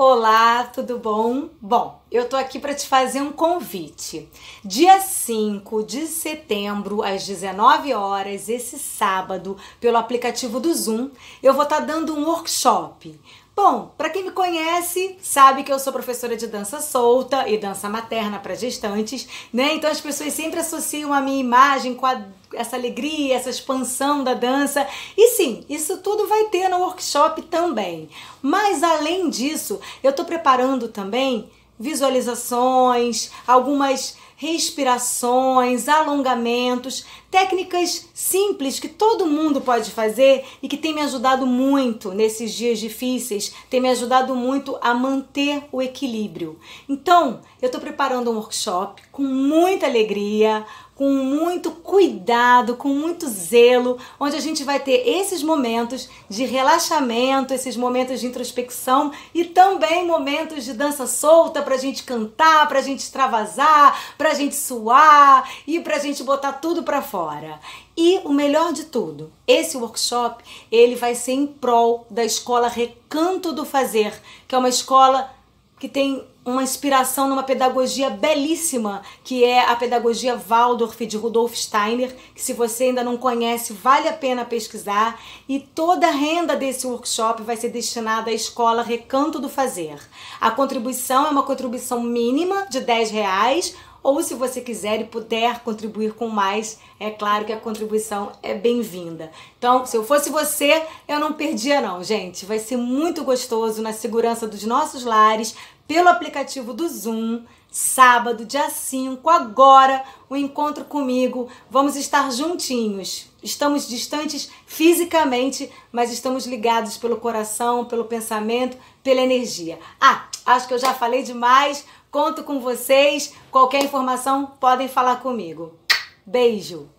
Olá, tudo bom? Bom, eu tô aqui para te fazer um convite. Dia 5 de setembro, às 19 horas, esse sábado, pelo aplicativo do Zoom, eu vou estar tá dando um workshop Bom, para quem me conhece, sabe que eu sou professora de dança solta e dança materna para gestantes, né? Então as pessoas sempre associam a minha imagem com a, essa alegria, essa expansão da dança. E sim, isso tudo vai ter no workshop também. Mas além disso, eu estou preparando também visualizações, algumas respirações, alongamentos, técnicas simples que todo mundo pode fazer e que tem me ajudado muito nesses dias difíceis, tem me ajudado muito a manter o equilíbrio. Então, eu estou preparando um workshop com muita alegria, com muito cuidado, com muito zelo, onde a gente vai ter esses momentos de relaxamento, esses momentos de introspecção e também momentos de dança solta para a gente cantar, para a gente extravasar, para pra gente suar e pra gente botar tudo para fora. E o melhor de tudo, esse workshop, ele vai ser em prol da escola Recanto do Fazer, que é uma escola que tem uma inspiração numa pedagogia belíssima, que é a pedagogia Waldorf de Rudolf Steiner, que se você ainda não conhece, vale a pena pesquisar, e toda a renda desse workshop vai ser destinada à escola Recanto do Fazer. A contribuição é uma contribuição mínima de 10 reais ou se você quiser e puder contribuir com mais, é claro que a contribuição é bem-vinda. Então, se eu fosse você, eu não perdia não, gente. Vai ser muito gostoso na segurança dos nossos lares, pelo aplicativo do Zoom, sábado, dia 5, agora, o encontro comigo. Vamos estar juntinhos. Estamos distantes fisicamente, mas estamos ligados pelo coração, pelo pensamento, pela energia. Ah, Acho que eu já falei demais. Conto com vocês. Qualquer informação podem falar comigo. Beijo!